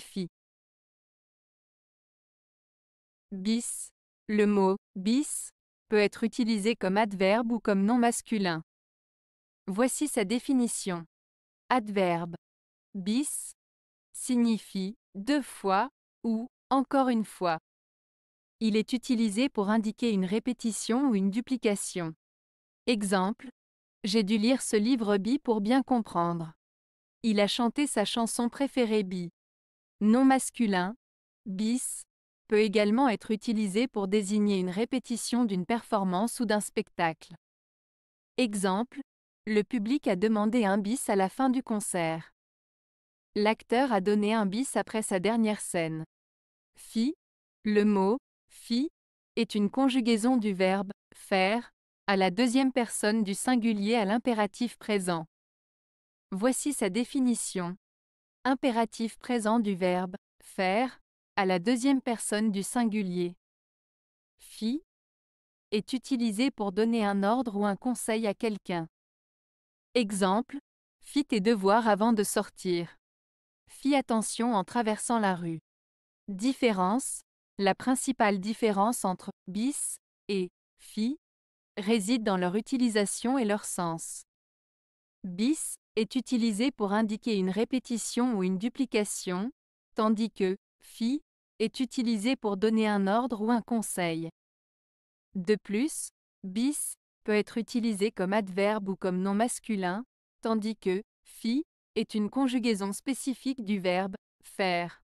fi. Bis. Le mot bis peut être utilisé comme adverbe ou comme nom masculin. Voici sa définition. Adverbe. Bis signifie deux fois ou encore une fois. Il est utilisé pour indiquer une répétition ou une duplication. Exemple. J'ai dû lire ce livre bi pour bien comprendre il a chanté sa chanson préférée bi. Nom masculin, bis, peut également être utilisé pour désigner une répétition d'une performance ou d'un spectacle. Exemple, le public a demandé un bis à la fin du concert. L'acteur a donné un bis après sa dernière scène. Fi, le mot fi est une conjugaison du verbe faire à la deuxième personne du singulier à l'impératif présent. Voici sa définition. Impératif présent du verbe faire à la deuxième personne du singulier. Fi est utilisé pour donner un ordre ou un conseil à quelqu'un. Exemple, fis tes devoirs avant de sortir. Fis attention en traversant la rue. Différence, la principale différence entre bis et fi réside dans leur utilisation et leur sens. Bis est utilisé pour indiquer une répétition ou une duplication, tandis que fi » est utilisé pour donner un ordre ou un conseil. De plus, bis peut être utilisé comme adverbe ou comme nom masculin, tandis que fi » est une conjugaison spécifique du verbe faire.